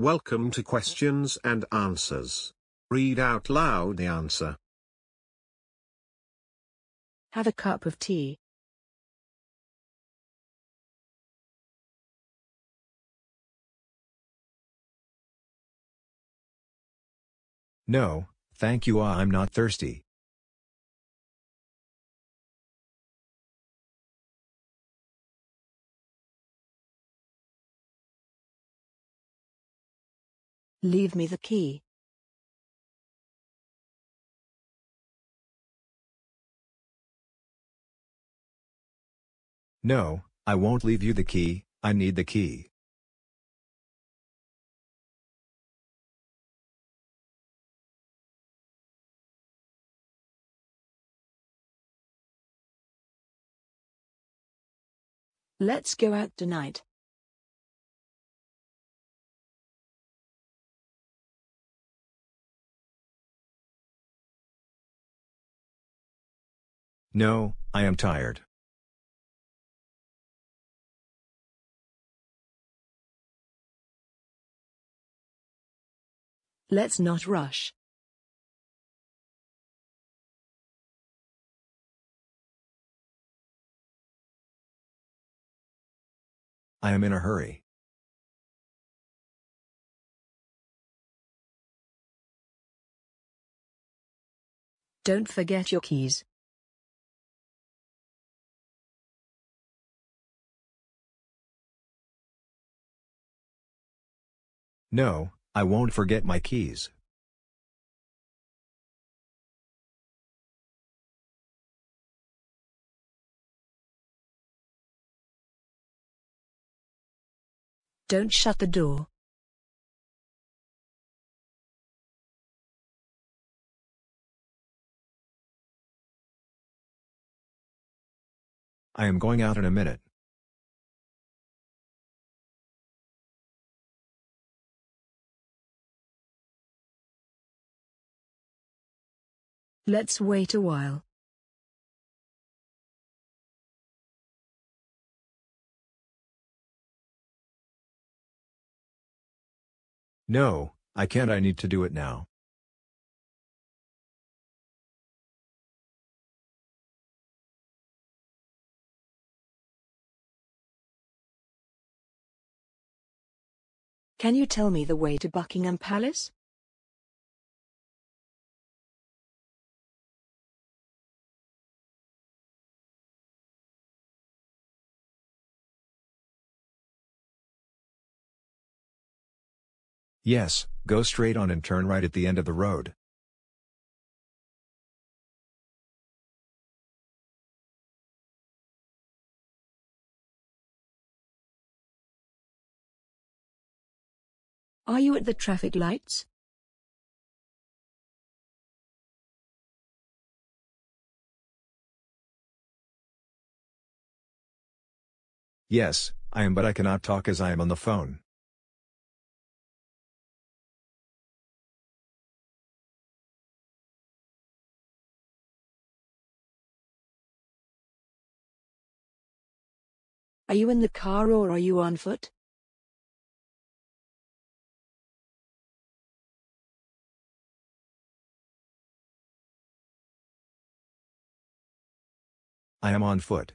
Welcome to questions and answers. Read out loud the answer. Have a cup of tea. No, thank you I'm not thirsty. Leave me the key. No, I won't leave you the key, I need the key. Let's go out tonight. No, I am tired. Let's not rush. I am in a hurry. Don't forget your keys. No, I won't forget my keys. Don't shut the door. I am going out in a minute. Let's wait a while. No, I can't. I need to do it now. Can you tell me the way to Buckingham Palace? Yes, go straight on and turn right at the end of the road. Are you at the traffic lights? Yes, I am but I cannot talk as I am on the phone. Are you in the car or are you on foot? I am on foot.